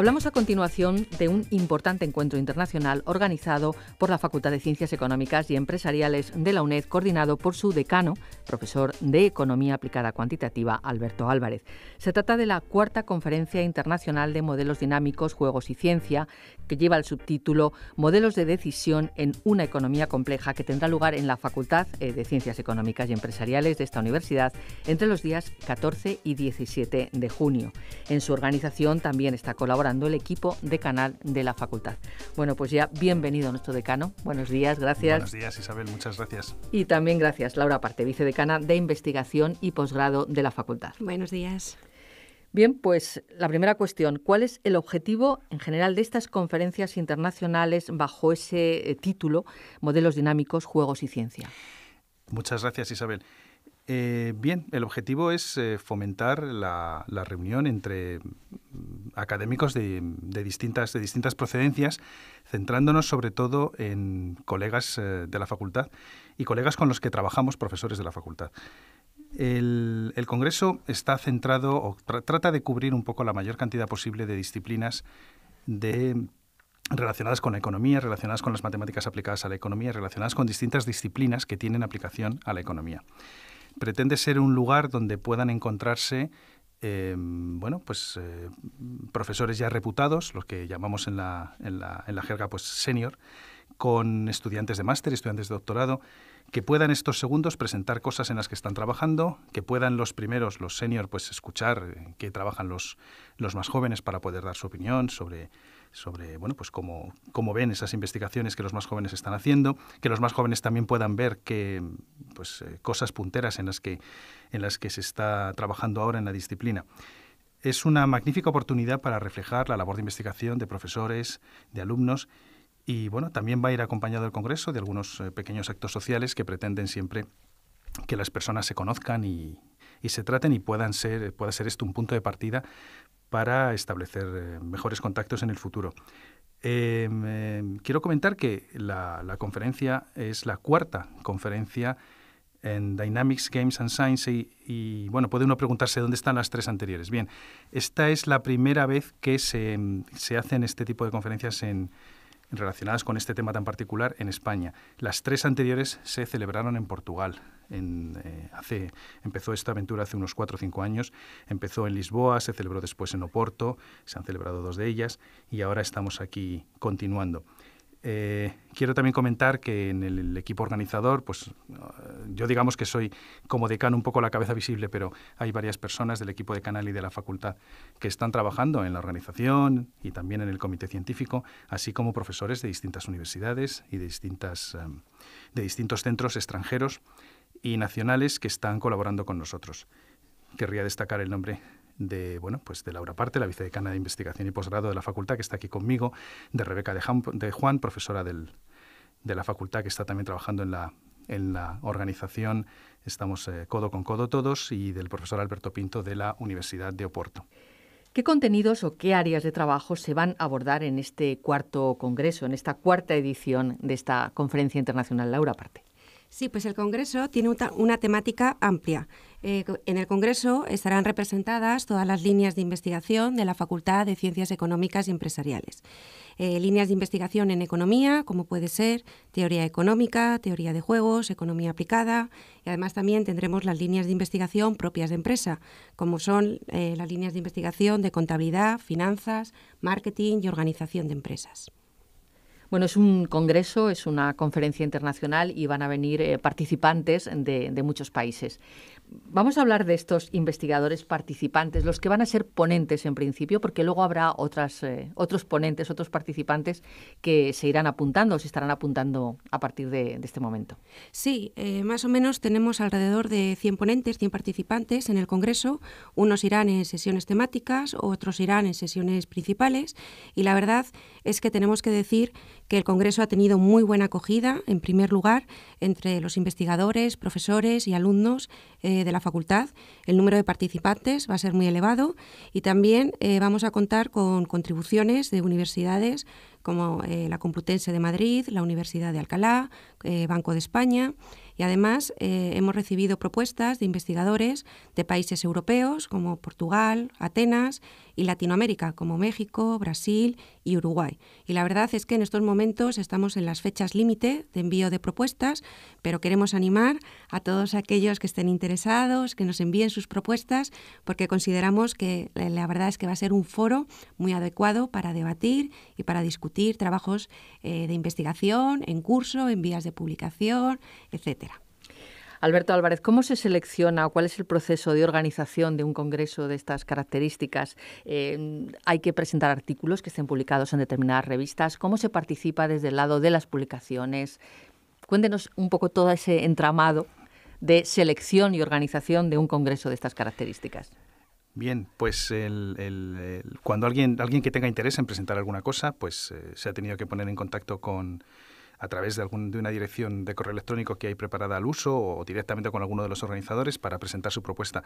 Hablamos a continuación de un importante encuentro internacional organizado por la Facultad de Ciencias Económicas y Empresariales de la UNED, coordinado por su decano, profesor de Economía Aplicada Cuantitativa, Alberto Álvarez. Se trata de la cuarta conferencia internacional de modelos dinámicos, juegos y ciencia, que lleva el subtítulo Modelos de decisión en una economía compleja, que tendrá lugar en la Facultad eh, de Ciencias Económicas y Empresariales de esta universidad entre los días 14 y 17 de junio. En su organización también está colaborando el equipo canal de la facultad. Bueno, pues ya bienvenido nuestro decano. Buenos días, gracias. Buenos días, Isabel, muchas gracias. Y también gracias, Laura Parte, vicedecana de Investigación y Posgrado de la facultad. Buenos días. Bien, pues la primera cuestión, ¿cuál es el objetivo en general de estas conferencias internacionales bajo ese eh, título, Modelos Dinámicos, Juegos y Ciencia? Muchas gracias, Isabel. Eh, bien, el objetivo es eh, fomentar la, reunión entre mm, académicos de, distintas, procedencias, centrándonos sobre todo en colegas eh, de la facultad y colegas con los que trabajamos, profesores de la facultad. El, Congreso está centrado o trata de cubrir un poco la mayor cantidad posible de disciplinas relacionadas con la economía, relacionadas con las matemáticas aplicadas a la economía, relacionadas con distintas disciplinas que tienen aplicación a la economía pretende ser un lugar donde puedan encontrarse em, bueno, pues eh, profesores ya reputados, los que llamamos en la, en la, en la jerga pues senior, con estudiantes de máster, estudiantes de doctorado, que puedan estos segundos presentar cosas en las que están trabajando, que puedan los primeros, los senior, pues escuchar eh, qué trabajan los, más jóvenes para poder dar su opinión sobre, sobre bueno, pues cómo, ven esas investigaciones que los más jóvenes están haciendo, que los más jóvenes también puedan ver que pues, eh, cosas punteras en las, que, en las que se está trabajando ahora en la disciplina es una magnífica oportunidad para reflejar la labor de investigación de profesores, de alumnos y bueno, también va a ir acompañado el Congreso de algunos eh, pequeños actos sociales que pretenden siempre que las personas se conozcan y, se traten y puedan ser, pueda ser esto un punto de partida para establecer eh, mejores contactos en el futuro. Em, em, quiero comentar que la, conferencia es la cuarta conferencia en Dynamics, Games and Science y, bueno, puede uno preguntarse dónde están las tres anteriores. Bien, esta es la primera vez que se, se hacen este tipo de conferencias en, relacionadas con este tema tan particular en España. Las tres anteriores se celebraron en Portugal. Eh, empezó esta aventura hace unos cuatro o cinco años. Empezó en Lisboa, se celebró después en Oporto, se han celebrado dos de ellas y ahora estamos aquí continuando. Eh, quiero también comentar que en el, equipo organizador, pues eh, yo digamos que soy como decano un poco la cabeza visible, pero hay varias personas del equipo de canal y de la facultad que están trabajando en la organización y también en el comité científico, así como profesores de distintas universidades y de, distintas, eh, de distintos centros extranjeros y nacionales que están colaborando con nosotros. Querría destacar el nombre de, bueno, pues de Laura Parte, la vicedecana de investigación y posgrado de la facultad, que está aquí conmigo, de Rebeca de, Juan, profesora de la facultad, que está también trabajando en la, en la organización, estamos eh, codo con codo todos, y del profesor Alberto Pinto de la Universidad de Oporto. ¿Qué contenidos o qué áreas de trabajo se van a abordar en este cuarto congreso, en esta cuarta edición de esta conferencia internacional, Laura Parte? Sí, pues el Congreso tiene una temática amplia. Eh, en el Congreso estarán representadas todas las líneas de investigación de la Facultad de Ciencias Económicas y Empresariales. Eh, líneas de investigación en economía, como puede ser teoría económica, teoría de juegos, economía aplicada, y además también tendremos las líneas de investigación propias de empresa, como son eh, las líneas de investigación de contabilidad, finanzas, marketing y organización de empresas. Bueno, es un congreso, es una conferencia internacional y van a venir eh, participantes de, muchos países. Vamos a hablar de estos investigadores participantes, los que van a ser ponentes en principio, porque luego habrá otras, eh, otros ponentes, otros participantes que se irán apuntando, o se estarán apuntando a partir de, este momento. Sí, eh, más o menos tenemos alrededor de 100 ponentes, 100 participantes en el Congreso. Unos irán en sesiones temáticas, otros irán en sesiones principales. Y la verdad es que tenemos que decir que el Congreso ha tenido muy buena acogida, en primer lugar, entre los investigadores, profesores y alumnos eh, de la facultad. El número de participantes va a ser muy elevado y también eh, vamos a contar con contribuciones de universidades como eh, la Complutense de Madrid, la Universidad de Alcalá, Banco de España. Y además hemos recibido propuestas de investigadores de países europeos como Portugal, Atenas y Latinoamérica, como México, Brasil y Uruguay. Y la verdad es que en estos momentos estamos en las fechas límite de envío de propuestas, pero queremos animar a todos aquellos que estén interesados, que nos envíen sus propuestas, porque consideramos que la verdad es que va a ser un foro muy adecuado para debatir y para discutir trabajos eh, de investigación, en curso, en vías de publicación, etcétera. Alberto Álvarez, ¿cómo se selecciona o cuál es el proceso de organización de un congreso de estas características? Eh, ¿Hay que presentar artículos que estén publicados en determinadas revistas? ¿Cómo se participa desde el lado de las publicaciones? Cuéntenos un poco todo ese entramado de selección y organización de un congreso de estas características. Bien, pues cuando alguien, alguien que tenga interés en presentar alguna cosa, pues eh, se ha tenido que poner en contacto con, a través de, una dirección de correo electrónico que hay preparada al uso o directamente con alguno de los organizadores para presentar su propuesta.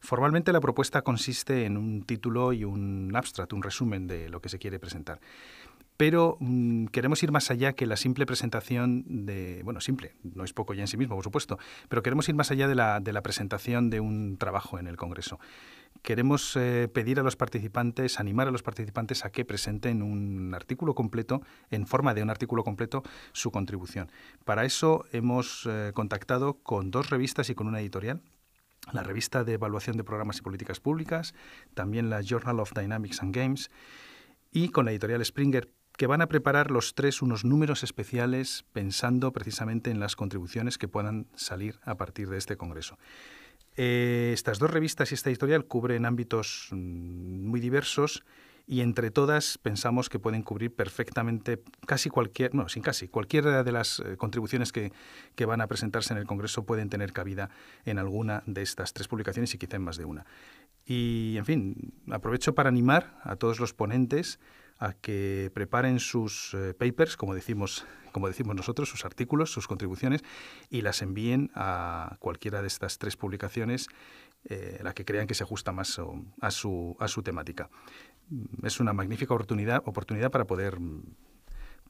Formalmente la propuesta consiste en un título y un abstract, un resumen de lo que se quiere presentar pero mm, queremos ir más allá que la simple presentación de, bueno, simple, no es poco ya en sí mismo, por supuesto, pero queremos ir más allá de la, de la presentación de un trabajo en el Congreso. Queremos eh, pedir a los participantes, animar a los participantes a que presenten un artículo completo, en forma de un artículo completo, su contribución. Para eso hemos eh, contactado con dos revistas y con una editorial, la revista de evaluación de programas y políticas públicas, también la Journal of Dynamics and Games y con la editorial Springer que van a preparar los tres unos números especiales pensando precisamente en las contribuciones que puedan salir a partir de este Congreso. Eh, estas dos revistas y esta editorial cubren ámbitos mm, muy diversos y entre todas pensamos que pueden cubrir perfectamente casi cualquier, no, sin casi, cualquiera de las eh, contribuciones que, que, van a presentarse en el Congreso pueden tener cabida en alguna de estas tres publicaciones y quizá en más de una. Y, en fin, aprovecho para animar a todos los ponentes a que preparen sus eh, papers, como decimos, como decimos nosotros, sus artículos, sus contribuciones, y las envíen a cualquiera de estas tres publicaciones, eh, la que crean que se ajusta más a, su, a su temática. Es una magnífica oportunidad, oportunidad para poder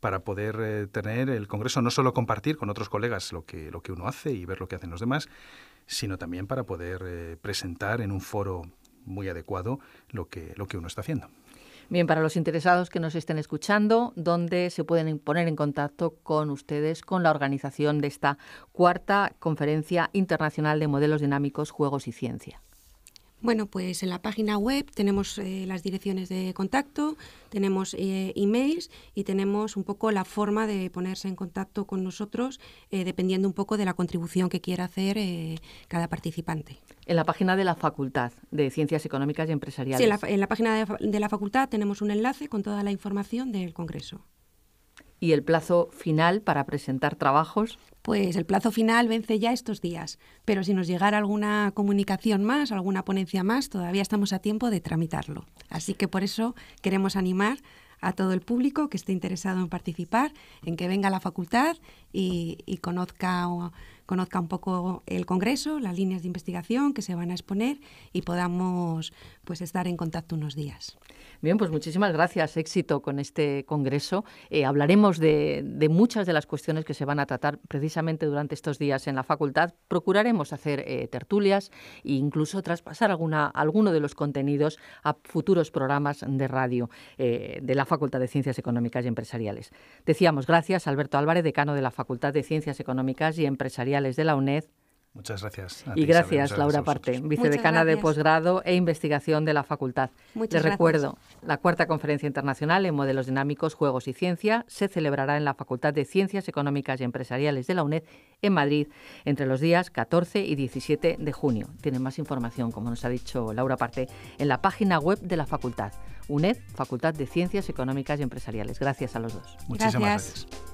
para poder eh, tener el Congreso, no solo compartir con otros colegas lo que, lo que uno hace y ver lo que hacen los demás, sino también para poder presentar en un foro muy adecuado lo que, lo que uno está haciendo. Bien, para los interesados que nos estén escuchando, ¿dónde se pueden poner en contacto con ustedes, con la organización de esta cuarta conferencia internacional de modelos dinámicos, juegos y ciencia? Bueno, pues en la página web tenemos eh, las direcciones de contacto, tenemos eh, emails y tenemos un poco la forma de ponerse en contacto con nosotros, eh, dependiendo un poco de la contribución que quiera hacer cada participante. En la página de la Facultad de Ciencias Económicas y Empresariales. Sí, en la, página de la Facultad tenemos un enlace con toda la información del Congreso. ¿Y el plazo final para presentar trabajos? pues el plazo final vence ya estos días. Pero si nos llegara alguna comunicación más, alguna ponencia más, todavía estamos a tiempo de tramitarlo. Así que por eso queremos animar a todo el público que esté interesado en participar, en que venga a la facultad y, conozca conozca un poco el Congreso, las líneas de investigación que se van a exponer y podamos pues estar en contacto unos días. Bien, pues muchísimas gracias. Éxito con este Congreso. Eh, hablaremos de, muchas de las cuestiones que se van a tratar precisamente durante estos días en la facultad. Procuraremos hacer eh, tertulias e incluso traspasar alguna, alguno de los contenidos a futuros programas de radio eh, de la Facultad de Ciencias Económicas y Empresariales. Decíamos gracias, Alberto Álvarez, decano de la Facultad de Ciencias Económicas y Empresariales de la UNED. Muchas gracias. y gracias, Laura Parte, vicedecana de posgrado e investigación de la facultad. Muchas Les recuerdo, la cuarta conferencia internacional en modelos dinámicos, juegos y ciencia se celebrará en la Facultad de Ciencias Económicas y Empresariales de la UNED en Madrid entre los días 14 y 17 de junio. Tienen más información, como nos ha dicho Laura Parte, en la página web de la facultad, UNED, Facultad de Ciencias Económicas y Empresariales. Gracias a los dos. Muchísimas gracias.